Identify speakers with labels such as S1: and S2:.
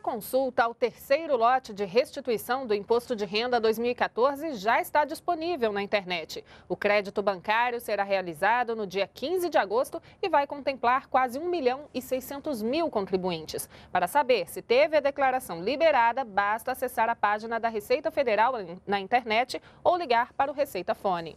S1: A consulta ao terceiro lote de restituição do Imposto de Renda 2014 já está disponível na internet. O crédito bancário será realizado no dia 15 de agosto e vai contemplar quase 1 milhão e 600 mil contribuintes. Para saber se teve a declaração liberada, basta acessar a página da Receita Federal na internet ou ligar para o Receita Fone.